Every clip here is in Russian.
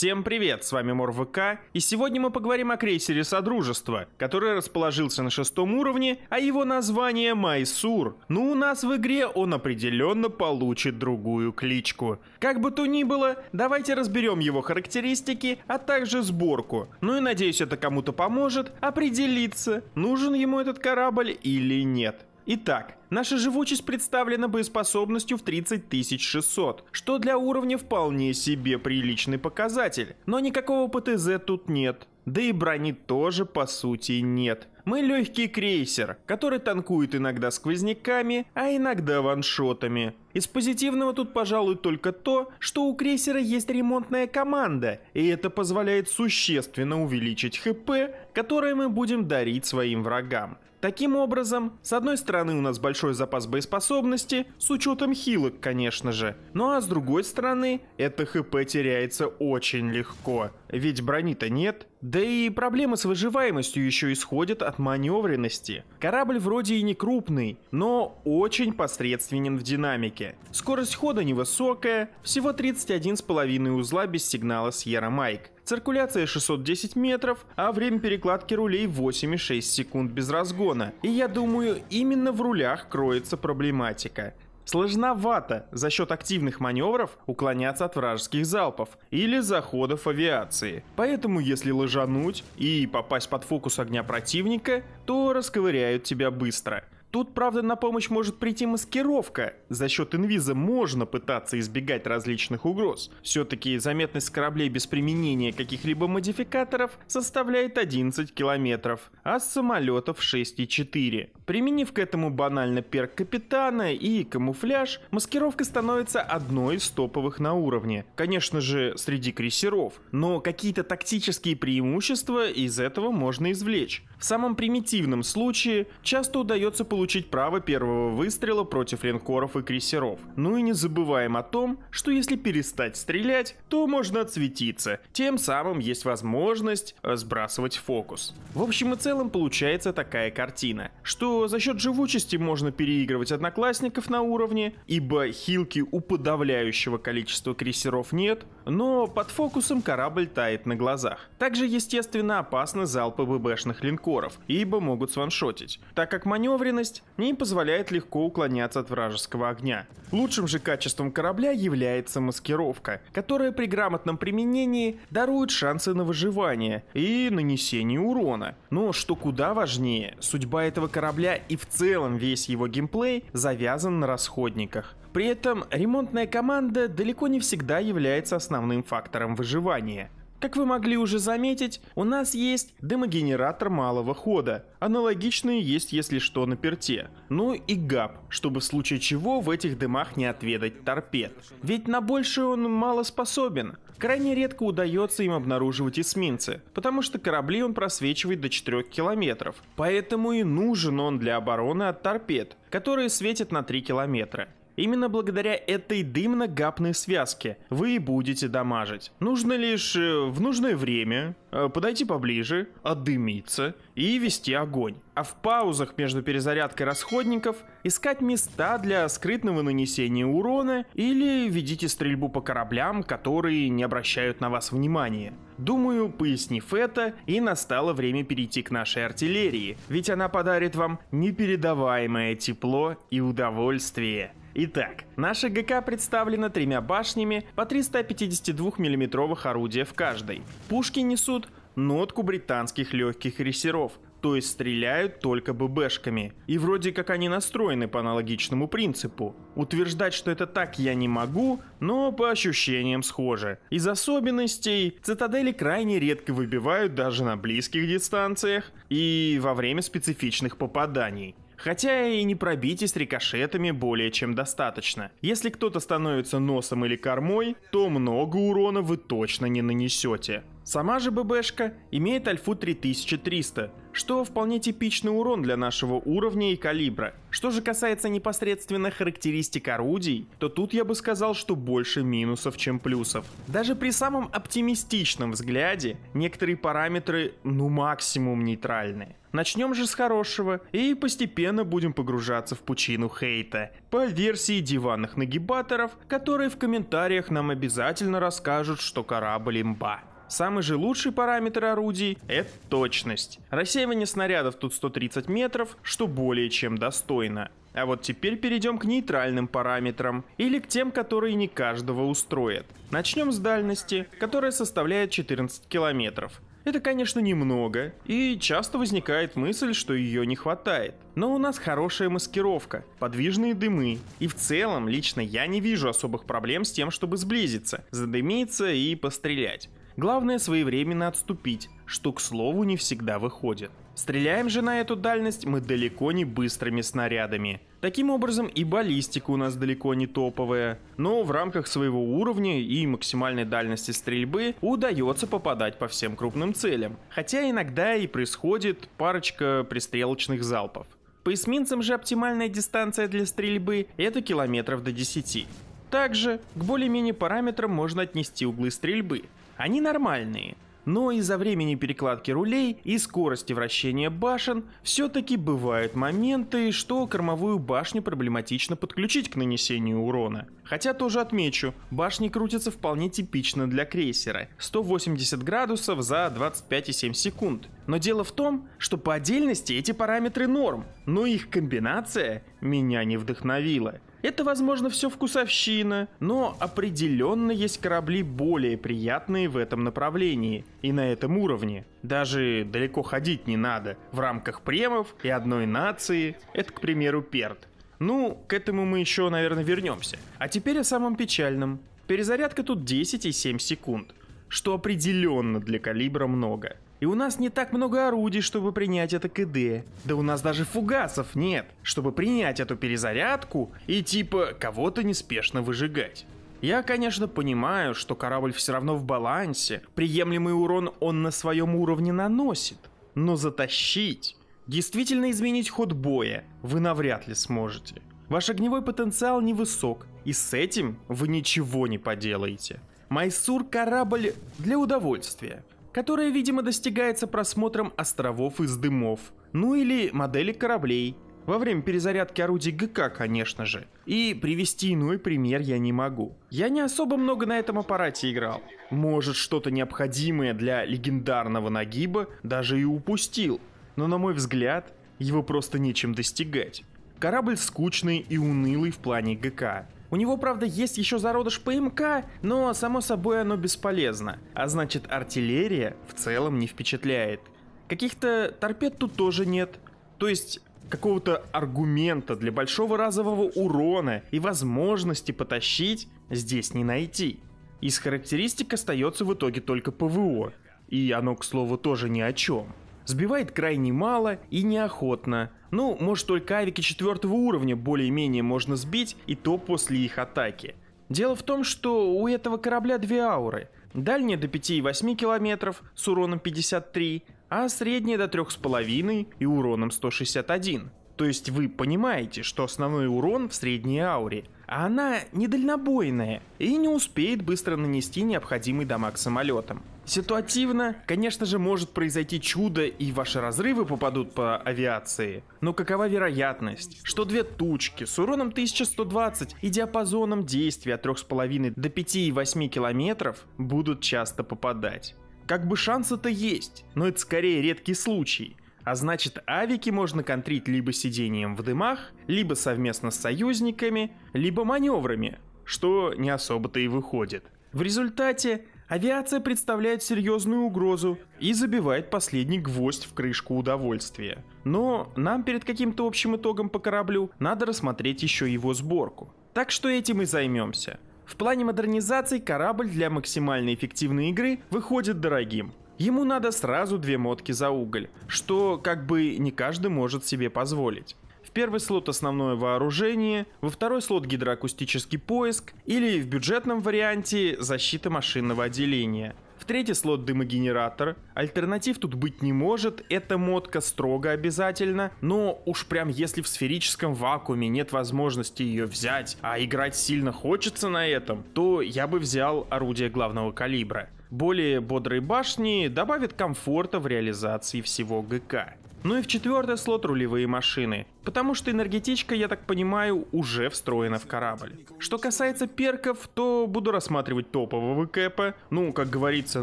Всем привет, с вами МорВК, и сегодня мы поговорим о крейсере Содружества, который расположился на шестом уровне, а его название Майсур. Но ну, у нас в игре он определенно получит другую кличку. Как бы то ни было, давайте разберем его характеристики, а также сборку. Ну и надеюсь это кому-то поможет определиться, нужен ему этот корабль или нет. Итак, наша живучесть представлена боеспособностью в 30600, что для уровня вполне себе приличный показатель, но никакого ПТЗ тут нет. Да и брони тоже по сути нет. Мы легкий крейсер, который танкует иногда сквозняками, а иногда ваншотами. Из позитивного тут, пожалуй, только то, что у крейсера есть ремонтная команда, и это позволяет существенно увеличить ХП, которое мы будем дарить своим врагам. Таким образом, с одной стороны у нас большой запас боеспособности, с учетом хилок, конечно же, ну а с другой стороны, это хп теряется очень легко ведь брони-то нет. Да и проблемы с выживаемостью еще исходят от маневренности. Корабль вроде и не крупный, но очень посредственен в динамике. Скорость хода невысокая, всего 31,5 узла без сигнала с Mike. Циркуляция 610 метров, а время перекладки рулей 8,6 секунд без разгона. И я думаю, именно в рулях кроется проблематика. Сложновато за счет активных маневров уклоняться от вражеских залпов или заходов авиации. Поэтому если лыжануть и попасть под фокус огня противника, то расковыряют тебя быстро – Тут, правда, на помощь может прийти маскировка. За счет инвиза можно пытаться избегать различных угроз. Все-таки заметность кораблей без применения каких-либо модификаторов составляет 11 километров, а с самолетов 6,4. Применив к этому банально перк капитана и камуфляж, маскировка становится одной из топовых на уровне. Конечно же, среди крейсеров, но какие-то тактические преимущества из этого можно извлечь. В самом примитивном случае часто удается получить получить право первого выстрела против линкоров и крейсеров. Ну и не забываем о том, что если перестать стрелять, то можно отсветиться, тем самым есть возможность э, сбрасывать фокус. В общем и целом получается такая картина, что за счет живучести можно переигрывать одноклассников на уровне, ибо хилки у подавляющего количества крейсеров нет, но под фокусом корабль тает на глазах. Также, естественно, опасны залпы ББшных линкоров, ибо могут сваншотить, так как маневренность скорость не позволяет легко уклоняться от вражеского огня. Лучшим же качеством корабля является маскировка, которая при грамотном применении дарует шансы на выживание и нанесение урона. Но что куда важнее, судьба этого корабля и в целом весь его геймплей завязан на расходниках. При этом ремонтная команда далеко не всегда является основным фактором выживания. Как вы могли уже заметить, у нас есть дымогенератор малого хода. Аналогичные есть, если что, на перте. Ну и габ, чтобы в случае чего в этих дымах не отведать торпед. Ведь на большее он мало способен. Крайне редко удается им обнаруживать эсминцы, потому что корабли он просвечивает до 4 километров. Поэтому и нужен он для обороны от торпед, которые светят на 3 километра. Именно благодаря этой дымно-гапной связке вы и будете дамажить. Нужно лишь э, в нужное время э, подойти поближе, отдымиться и вести огонь. А в паузах между перезарядкой расходников искать места для скрытного нанесения урона или ведите стрельбу по кораблям, которые не обращают на вас внимания. Думаю, пояснив это, и настало время перейти к нашей артиллерии, ведь она подарит вам непередаваемое тепло и удовольствие. Итак, наша ГК представлена тремя башнями по 352 миллиметровых орудия в каждой. Пушки несут нотку британских легких ресеров, то есть стреляют только ББшками. И вроде как они настроены по аналогичному принципу. Утверждать, что это так я не могу, но по ощущениям схоже. Из особенностей цитадели крайне редко выбивают даже на близких дистанциях и во время специфичных попаданий. Хотя и не пробитий с рикошетами более чем достаточно. Если кто-то становится носом или кормой, то много урона вы точно не нанесете. Сама же ББшка имеет альфу 3300, что вполне типичный урон для нашего уровня и калибра. Что же касается непосредственно характеристик орудий, то тут я бы сказал, что больше минусов, чем плюсов. Даже при самом оптимистичном взгляде некоторые параметры ну максимум нейтральные. Начнем же с хорошего и постепенно будем погружаться в пучину хейта по версии диванных нагибаторов, которые в комментариях нам обязательно расскажут, что корабль имба. Самый же лучший параметр орудий – это точность. Рассеивание снарядов тут 130 метров, что более чем достойно. А вот теперь перейдем к нейтральным параметрам, или к тем, которые не каждого устроят. Начнем с дальности, которая составляет 14 километров. Это, конечно, немного, и часто возникает мысль, что ее не хватает. Но у нас хорошая маскировка, подвижные дымы, и в целом лично я не вижу особых проблем с тем, чтобы сблизиться, задымиться и пострелять. Главное своевременно отступить, что, к слову, не всегда выходит. Стреляем же на эту дальность мы далеко не быстрыми снарядами. Таким образом и баллистика у нас далеко не топовая, но в рамках своего уровня и максимальной дальности стрельбы удается попадать по всем крупным целям, хотя иногда и происходит парочка пристрелочных залпов. По эсминцам же оптимальная дистанция для стрельбы — это километров до 10. Также к более-менее параметрам можно отнести углы стрельбы. Они нормальные, но из-за времени перекладки рулей и скорости вращения башен все-таки бывают моменты, что кормовую башню проблематично подключить к нанесению урона. Хотя тоже отмечу, башни крутятся вполне типично для крейсера – 180 градусов за 25,7 секунд. Но дело в том, что по отдельности эти параметры норм, но их комбинация меня не вдохновила. Это, возможно, все вкусовщина, но определенно есть корабли более приятные в этом направлении и на этом уровне. Даже далеко ходить не надо, в рамках премов и одной нации, это, к примеру, Перт. Ну, к этому мы еще, наверное, вернемся. А теперь о самом печальном. Перезарядка тут 10 и 7 секунд, что определенно для калибра много. И у нас не так много орудий, чтобы принять это КД. Да у нас даже фугасов нет, чтобы принять эту перезарядку и типа кого-то неспешно выжигать. Я, конечно, понимаю, что корабль все равно в балансе, приемлемый урон он на своем уровне наносит. Но затащить, действительно изменить ход боя вы навряд ли сможете. Ваш огневой потенциал невысок, и с этим вы ничего не поделаете. Майсур корабль для удовольствия которая, видимо, достигается просмотром островов из дымов, ну или модели кораблей, во время перезарядки орудий ГК, конечно же. И привести иной пример я не могу. Я не особо много на этом аппарате играл. Может, что-то необходимое для легендарного нагиба даже и упустил. Но на мой взгляд, его просто нечем достигать. Корабль скучный и унылый в плане ГК. У него, правда, есть еще зародыш ПМК, но, само собой, оно бесполезно. А значит, артиллерия в целом не впечатляет. Каких-то торпед тут тоже нет. То есть, какого-то аргумента для большого разового урона и возможности потащить здесь не найти. Из характеристик остается в итоге только ПВО. И оно, к слову, тоже ни о чем. Сбивает крайне мало и неохотно. Ну, может только авики четвертого уровня более-менее можно сбить, и то после их атаки. Дело в том, что у этого корабля две ауры. Дальняя до и 5,8 километров с уроном 53, а средняя до 3,5 и уроном 161. То есть вы понимаете, что основной урон в средней ауре, а она недальнобойная и не успеет быстро нанести необходимый дамаг самолетам. Ситуативно, конечно же, может произойти чудо и ваши разрывы попадут по авиации, но какова вероятность, что две тучки с уроном 1120 и диапазоном действия от 3,5 до 5,8 километров будут часто попадать? Как бы шанс это есть, но это скорее редкий случай, а значит, авики можно контрить либо сидением в дымах, либо совместно с союзниками, либо маневрами, что не особо-то и выходит. В результате авиация представляет серьезную угрозу и забивает последний гвоздь в крышку удовольствия. Но нам перед каким-то общим итогом по кораблю надо рассмотреть еще его сборку. Так что этим и займемся. В плане модернизации корабль для максимально эффективной игры выходит дорогим. Ему надо сразу две мотки за уголь, что как бы не каждый может себе позволить. В первый слот основное вооружение, во второй слот гидроакустический поиск или в бюджетном варианте защита машинного отделения – третий слот дымогенератор. Альтернатив тут быть не может, эта модка строго обязательно, но уж прям если в сферическом вакууме нет возможности ее взять, а играть сильно хочется на этом, то я бы взял орудие главного калибра. Более бодрые башни добавят комфорта в реализации всего ГК. Ну и в четвертый слот рулевые машины, потому что энергетичка, я так понимаю, уже встроена в корабль. Что касается перков, то буду рассматривать топового кэпа, ну, как говорится,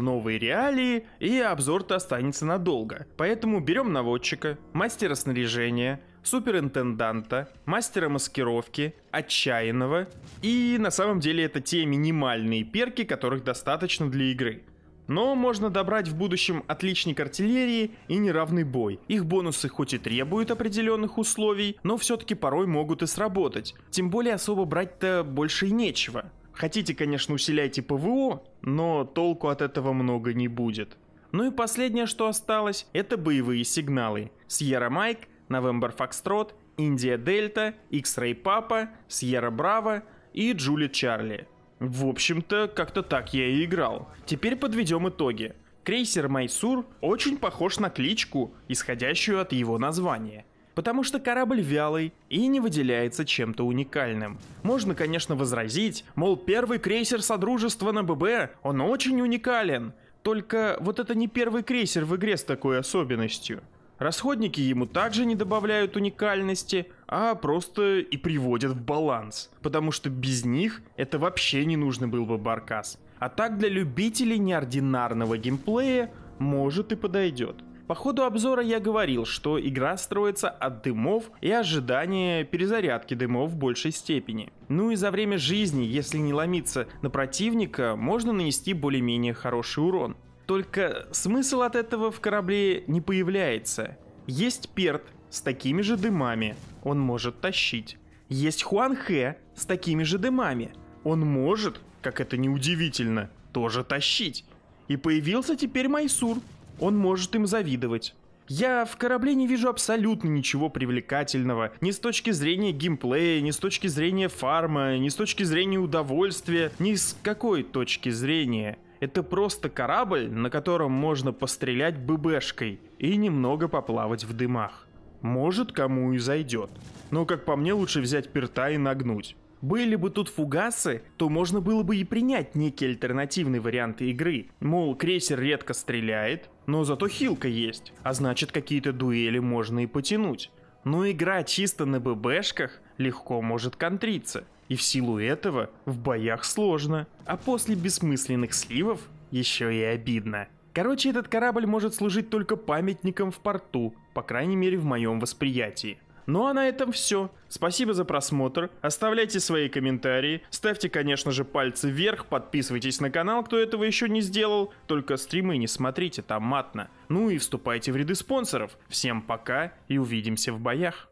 новые реалии, и обзор-то останется надолго. Поэтому берем наводчика, мастера снаряжения, суперинтенданта, мастера маскировки, отчаянного, и на самом деле это те минимальные перки, которых достаточно для игры. Но можно добрать в будущем отличник артиллерии и неравный бой. Их бонусы хоть и требуют определенных условий, но все-таки порой могут и сработать. Тем более особо брать-то больше и нечего. Хотите, конечно, усиляйте ПВО, но толку от этого много не будет. Ну и последнее, что осталось, это боевые сигналы. Sierra Mike, November Foxtrot, Индия Дельта, X-Ray Papa, Sierra Bravo и Джули Чарли. В общем-то, как-то так я и играл. Теперь подведем итоги. Крейсер Майсур очень похож на кличку, исходящую от его названия. Потому что корабль вялый и не выделяется чем-то уникальным. Можно, конечно, возразить, мол, первый крейсер Содружества на ББ, он очень уникален. Только вот это не первый крейсер в игре с такой особенностью. Расходники ему также не добавляют уникальности, а просто и приводят в баланс, потому что без них это вообще не нужно был бы баркас. А так для любителей неординарного геймплея может и подойдет. По ходу обзора я говорил, что игра строится от дымов и ожидания перезарядки дымов в большей степени. Ну и за время жизни, если не ломиться на противника, можно нанести более-менее хороший урон. Только смысл от этого в корабле не появляется. Есть перт с такими же дымами, он может тащить. Есть Хуан Хэ с такими же дымами. Он может, как это неудивительно, тоже тащить. И появился теперь Майсур. Он может им завидовать. Я в корабле не вижу абсолютно ничего привлекательного. Ни с точки зрения геймплея, ни с точки зрения фарма, ни с точки зрения удовольствия, ни с какой точки зрения. Это просто корабль, на котором можно пострелять ББшкой и немного поплавать в дымах. Может, кому и зайдет. Но, как по мне, лучше взять перта и нагнуть. Были бы тут фугасы, то можно было бы и принять некий альтернативный вариант игры. Мол, крейсер редко стреляет, но зато хилка есть, а значит какие-то дуэли можно и потянуть. Но игра чисто на ББшках легко может контриться, и в силу этого в боях сложно, а после бессмысленных сливов еще и обидно. Короче, этот корабль может служить только памятником в порту, по крайней мере в моем восприятии. Ну а на этом все. Спасибо за просмотр, оставляйте свои комментарии, ставьте, конечно же, пальцы вверх, подписывайтесь на канал, кто этого еще не сделал, только стримы не смотрите, там матно. Ну и вступайте в ряды спонсоров. Всем пока и увидимся в боях.